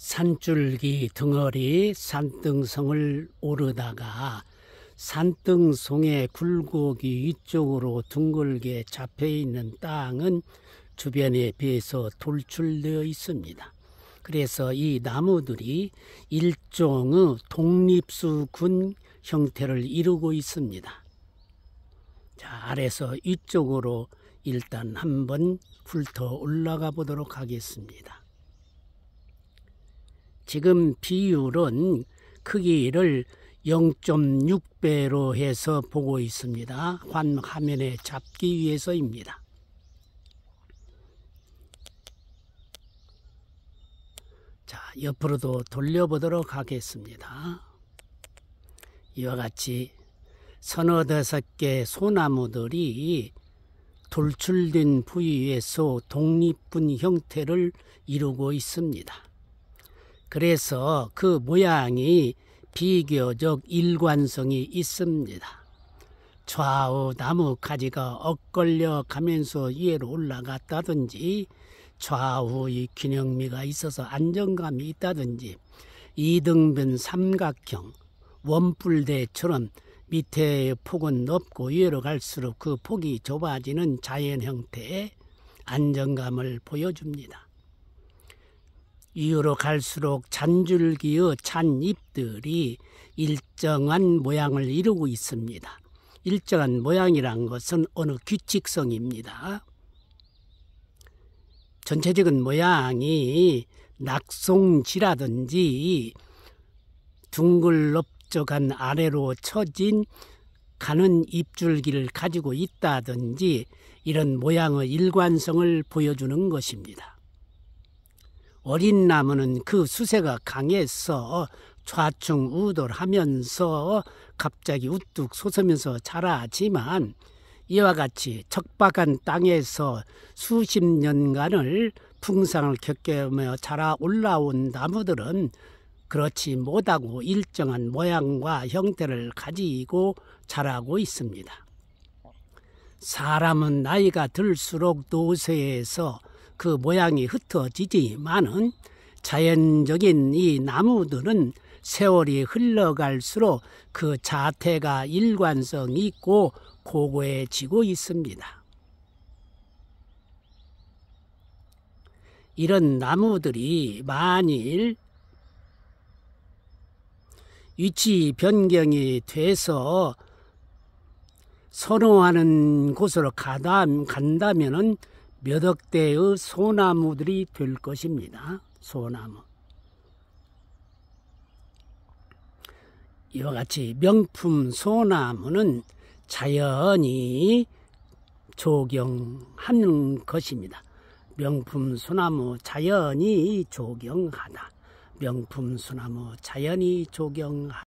산줄기 등어리 산등성을 오르다가 산등송의 굴곡이 위쪽으로 둥글게 잡혀 있는 땅은 주변에 비해서 돌출되어 있습니다. 그래서 이 나무들이 일종의 독립수군 형태를 이루고 있습니다. 자, 아래서 위쪽으로 일단 한번 훑어 올라가 보도록 하겠습니다. 지금 비율은 크기를 0.6배로 해서 보고 있습니다. 환 화면에 잡기 위해서입니다. 자, 옆으로도 돌려보도록 하겠습니다. 이와 같이 서너다섯 개 소나무들이 돌출된 부위에서 독립분 형태를 이루고 있습니다. 그래서 그 모양이 비교적 일관성이 있습니다. 좌우 나무 가지가 엇걸려 가면서 위로 올라갔다든지 좌우의 균형미가 있어서 안정감이 있다든지 이등변 삼각형 원뿔대처럼 밑에 폭은 높고 위로 갈수록 그 폭이 좁아지는 자연 형태의 안정감을 보여줍니다. 이후로 갈수록 잔줄기의 잔잎들이 일정한 모양을 이루고 있습니다. 일정한 모양이란 것은 어느 규칙성입니다. 전체적인 모양이 낙송지라든지 둥글넓적한 아래로 처진 가는 잎줄기를 가지고 있다든지 이런 모양의 일관성을 보여주는 것입니다. 어린 나무는 그 수세가 강해서 좌충우돌하면서 갑자기 우뚝 솟으면서 자라지만 이와 같이 척박한 땅에서 수십 년간을 풍상을 겪으며 자라 올라온 나무들은 그렇지 못하고 일정한 모양과 형태를 가지고 자라고 있습니다. 사람은 나이가 들수록 노쇠에서 그 모양이 흩어지지만은 자연적인 이 나무들은 세월이 흘러갈수록 그 자태가 일관성 있고 고고해지고 있습니다. 이런 나무들이 만일 위치 변경이 돼서 선호하는 곳으로 간다면은 몇 억대의 소나무들이 될 것입니다. 소나무. 이와 같이 명품 소나무는 자연이 조경하는 것입니다. 명품 소나무 자연이 조경하다. 명품 소나무 자연이 조경하다.